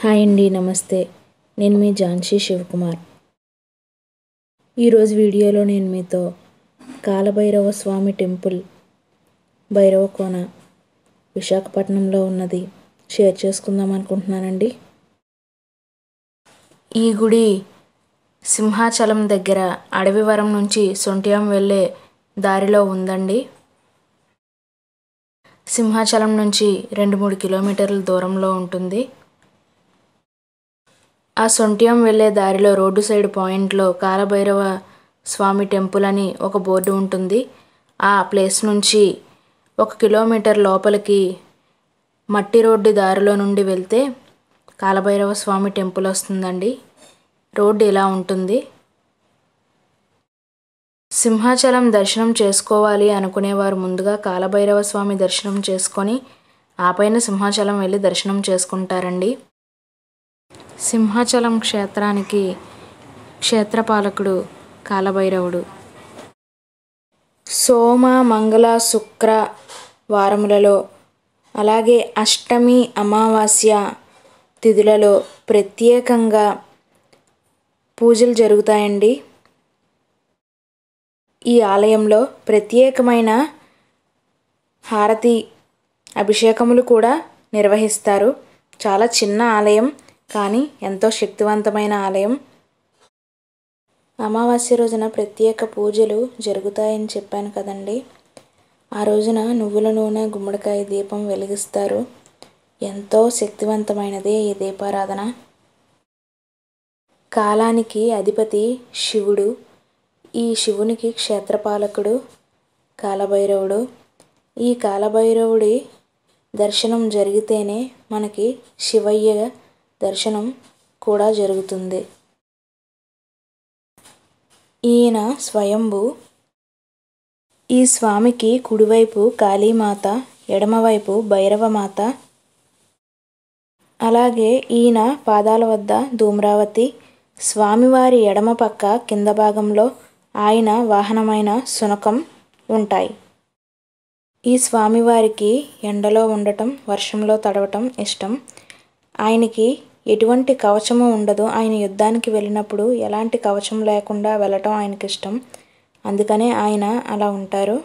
hi అండి నమస్తే నేను మీ ఝాన్సీ శివకుమార్ ఈరోజు వీడియోలో నేను మీతో కాలభైరవ స్వామి టెంపుల్ భైరవకోన విశాఖపట్నంలో ఉన్నది షేర్ చేసుకుందాం అనుకుంటున్నానండి ఈ గుడి సింహాచలం దగ్గర అడవివరం నుంచి సొంటియం వెళ్ళే దారిలో ఉందండి సింహాచలం నుంచి రెండు మూడు కిలోమీటర్ల దూరంలో ఉంటుంది ఆ సొంటియం వెళ్ళే దారిలో రోడ్డు సైడ్ పాయింట్లో కాలభైరవ స్వామి టెంపుల్ అని ఒక బోర్డు ఉంటుంది ఆ ప్లేస్ నుంచి ఒక కిలోమీటర్ లోపలికి మట్టి రోడ్డు దారిలో నుండి వెళ్తే కాలభైరవ స్వామి టెంపుల్ వస్తుందండి రోడ్డు ఇలా ఉంటుంది సింహాచలం దర్శనం చేసుకోవాలి అనుకునేవారు ముందుగా కాలభైరవ స్వామి దర్శనం చేసుకొని ఆపైన సింహాచలం వెళ్ళి దర్శనం చేసుకుంటారండి సింహాచలం క్షేత్రానికి క్షేత్రపాలకుడు కాలభైరవుడు సోమ మంగళ శుక్ర వారములలో అలాగే అష్టమి అమావాస్య తిథులలో ప్రత్యేకంగా పూజలు జరుగుతాయండి ఈ ఆలయంలో ప్రత్యేకమైన హారతి అభిషేకములు కూడా నిర్వహిస్తారు చాలా చిన్న ఆలయం కానీ ఎంతో శక్తివంతమైన ఆలయం అమావాస్య రోజున ప్రత్యేక పూజలు జరుగుతాయని చెప్పాను కదండి ఆ రోజున నువ్వుల నూనె గుమ్మడికాయ దీపం వెలిగిస్తారు ఎంతో శక్తివంతమైనది ఈ దీపారాధన కాలానికి అధిపతి శివుడు ఈ శివునికి క్షేత్రపాలకుడు కాలభైరవుడు ఈ కాలభైరవుడి దర్శనం జరిగితేనే మనకి శివయ్య దర్శనం కూడా జరుగుతుంది ఈయన స్వయంభు ఈ స్వామికి కుడివైపు కాళీమాత ఎడమవైపు భైరవమాత అలాగే ఈయన పాదాల వద్ద ధూమ్రావతి స్వామివారి ఎడమ పక్క కింద భాగంలో ఆయన వాహనమైన శునకం ఉంటాయి ఈ స్వామివారికి ఎండలో ఉండటం వర్షంలో తడవటం ఇష్టం ఆయనకి ఎటువంటి కవచము ఉండదు ఆయన యుద్ధానికి వెళ్ళినప్పుడు ఎలాంటి కవచం లేకుండా వెళ్ళటం ఆయనకి ఇష్టం అందుకనే ఆయన అలా ఉంటారు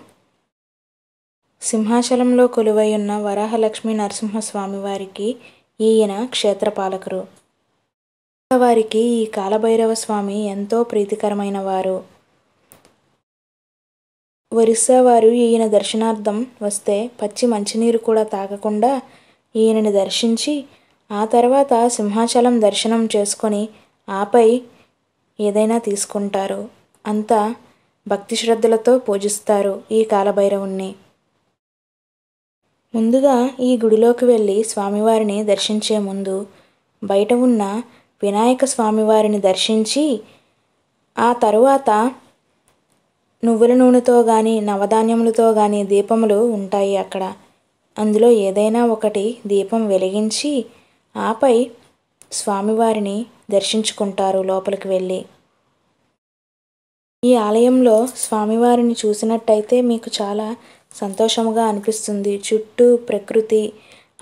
సింహాచలంలో కొలువై ఉన్న వరాహలక్ష్మి నరసింహస్వామి వారికి ఈయన క్షేత్రపాలకురు వారికి ఈ కాలభైరవ స్వామి ఎంతో ప్రీతికరమైన వారు ఒరిస్సా వారు ఈయన దర్శనార్థం వస్తే పచ్చి మంచినీరు కూడా తాగకుండా ఈయనని దర్శించి ఆ తర్వాత సింహాచలం దర్శనం చేసుకొని ఆపై ఏదైనా తీసుకుంటారు అంతా భక్తి శ్రద్ధలతో పూజిస్తారు ఈ కాలభైరవుణ్ణి ముందుగా ఈ గుడిలోకి వెళ్ళి స్వామివారిని దర్శించే ముందు బయట ఉన్న వినాయక స్వామివారిని దర్శించి ఆ తరువాత నువ్వుల నూనెతో కానీ నవధాన్యములతో కానీ దీపములు ఉంటాయి అక్కడ అందులో ఏదైనా ఒకటి దీపం వెలిగించి ఆపై స్వామివారిని దర్శించుకుంటారు లోపలికి వెళ్ళి ఈ ఆలయంలో స్వామివారిని చూసినట్టయితే మీకు చాలా సంతోషముగా అనిపిస్తుంది చుట్టూ ప్రకృతి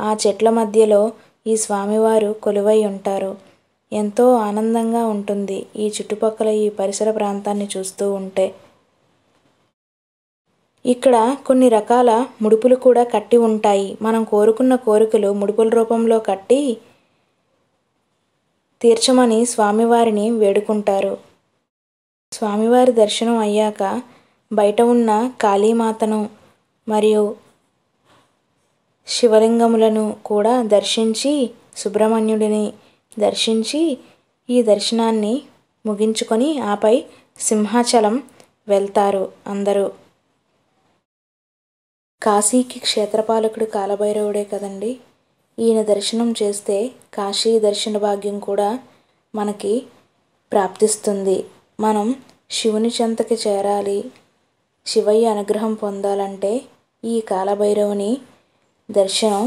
ఆ చెట్ల మధ్యలో ఈ స్వామివారు కొలువై ఉంటారు ఎంతో ఆనందంగా ఉంటుంది ఈ చుట్టుపక్కల ఈ పరిసర ప్రాంతాన్ని చూస్తూ ఉంటే ఇక్కడ కొన్ని రకాల ముడుపులు కూడా కట్టి ఉంటాయి మనం కోరుకున్న కోరికలు ముడుపుల రూపంలో కట్టి తీర్చమని స్వామివారిని వేడుకుంటారు స్వామివారి దర్శనం అయ్యాక బయట ఉన్న కాళీమాతను మరియు శివలింగములను కూడా దర్శించి సుబ్రహ్మణ్యుడిని దర్శించి ఈ దర్శనాన్ని ముగించుకొని ఆపై సింహాచలం వెళ్తారు అందరూ కాశీకి క్షేత్రపాలకుడు కాలభైరవుడే కదండి ఈయన దర్శనం చేస్తే కాశీ దర్శన భాగ్యం కూడా మనకి ప్రాప్తిస్తుంది మనం శివుని చెంతకి చేరాలి శివయ్య అనుగ్రహం పొందాలంటే ఈ కాలభైరవుని దర్శనం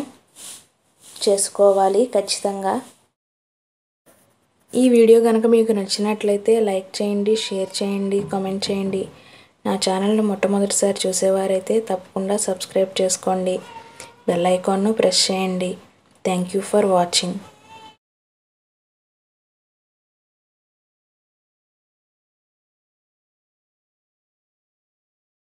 చేసుకోవాలి ఖచ్చితంగా ఈ వీడియో కనుక మీకు నచ్చినట్లయితే లైక్ చేయండి షేర్ చేయండి కామెంట్ చేయండి నా ఛానల్ను మొట్టమొదటిసారి చూసేవారైతే తప్పకుండా సబ్స్క్రైబ్ చేసుకోండి బెల్ ఐకాన్ను ప్రెస్ చేయండి థ్యాంక్ యూ ఫర్ వాచింగ్